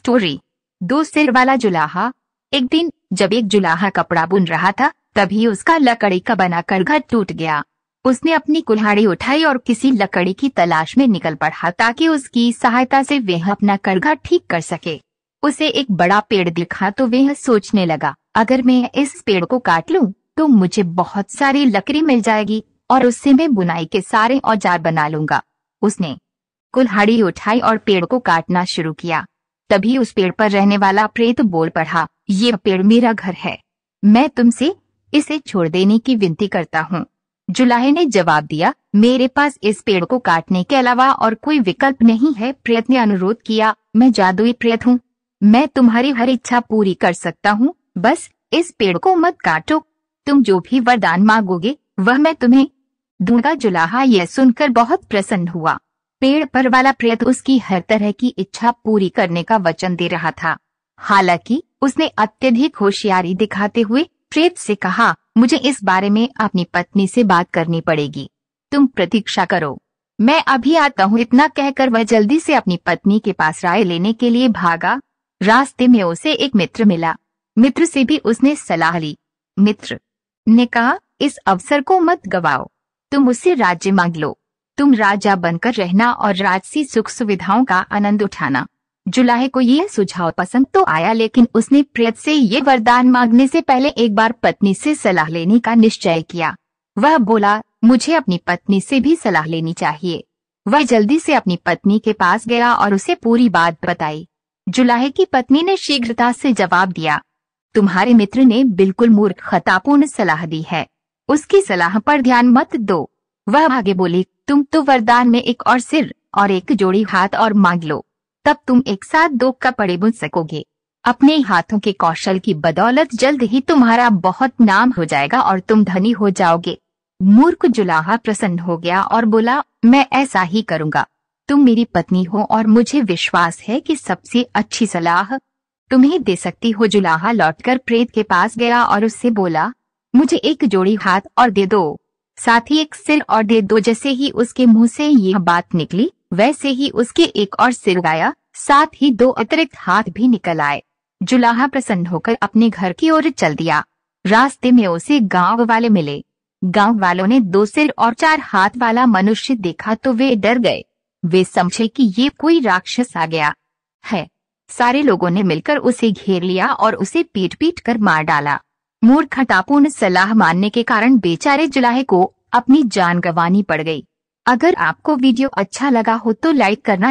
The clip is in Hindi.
स्टोरी दो सिर वाला जुलाहा एक दिन जब एक जुलाहा कपड़ा बुन रहा था तभी उसका लकड़ी का बनाकर घर टूट गया उसने अपनी कुल्हाड़ी उठाई और किसी लकड़ी की तलाश में निकल पड़ा ताकि उसकी सहायता से वह अपना करघर ठीक कर सके उसे एक बड़ा पेड़ दिखा तो वह सोचने लगा अगर मैं इस पेड़ को काट लूं तो मुझे बहुत सारी लकड़ी मिल जाएगी और उससे मैं बुनाई के सारे औजार बना लूंगा उसने कुल्हाड़ी उठाई और पेड़ को काटना शुरू किया तभी उस पेड़ पर रहने वाला प्रेत बोल पड़ा ये पेड़ मेरा घर है मैं तुमसे इसे छोड़ देने की विनती करता हूँ जुलाहे ने जवाब दिया मेरे पास इस पेड़ को काटने के अलावा और कोई विकल्प नहीं है प्रेत ने अनुरोध किया मैं जादुई प्रेत हूँ मैं तुम्हारी हर इच्छा पूरी कर सकता हूँ बस इस पेड़ को मत काटो तुम जो भी वरदान मांगोगे वह मैं तुम्हें दूंगा जुलाहा यह सुनकर बहुत प्रसन्न हुआ पेड़ पर वाला प्रेत उसकी हर तरह की इच्छा पूरी करने का वचन दे रहा था हालांकि उसने अत्यधिक होशियारी दिखाते हुए प्रेत से कहा मुझे इस बारे में अपनी पत्नी से बात करनी पड़ेगी तुम प्रतीक्षा करो मैं अभी आता हूँ इतना कहकर वह जल्दी से अपनी पत्नी के पास राय लेने के लिए भागा रास्ते में उसे एक मित्र मिला मित्र से भी उसने सलाह ली मित्र ने कहा इस अवसर को मत गवाओ तुम उससे राज्य मांग लो तुम राजा बनकर रहना और राजसी सुख सुविधाओं का आनंद उठाना जुलाहे को यह सुझाव पसंद तो आया लेकिन उसने प्रियत से ये वरदान मांगने से पहले एक बार पत्नी से सलाह लेने का निश्चय किया वह बोला मुझे अपनी पत्नी से भी सलाह लेनी चाहिए वह जल्दी से अपनी पत्नी के पास गया और उसे पूरी बात बताई जुलाहे की पत्नी ने शीघ्रता से जवाब दिया तुम्हारे मित्र ने बिल्कुल मूर्ख खतापूर्ण सलाह दी है उसकी सलाह पर ध्यान मत दो वह आगे बोली तुम तो वरदान में एक और सिर और एक जोड़ी हाथ और मांग लो तब तुम एक साथ दो कपड़े बुन सकोगे अपने हाथों के कौशल की बदौलत जल्द ही तुम्हारा बहुत नाम हो जाएगा और तुम धनी हो जाओगे मूर्ख जुलाहा प्रसन्न हो गया और बोला मैं ऐसा ही करूँगा तुम मेरी पत्नी हो और मुझे विश्वास है कि सबसे अच्छी सलाह तुम्हें दे सकती हो जुलाहा लौटकर प्रेत के पास गया और उससे बोला मुझे एक जोड़ी हाथ और दे दो साथ ही एक सिर और दे दो जैसे ही उसके मुंह से यह बात निकली वैसे ही उसके एक और सिर गाया साथ ही दो अतिरिक्त हाथ भी निकल आए जुलाहा प्रसन्न होकर अपने घर की ओर चल दिया रास्ते में उसे गांव वाले मिले गांव वालों ने दो सिर और चार हाथ वाला मनुष्य देखा तो वे डर गए वे समझे कि ये कोई राक्षस आ गया है सारे लोगों ने मिलकर उसे घेर लिया और उसे पीट पीट कर मार डाला मूर्खतापूर्ण सलाह मानने के कारण बेचारे जुलाहे को अपनी जान गंवानी पड़ गई अगर आपको वीडियो अच्छा लगा हो तो लाइक करना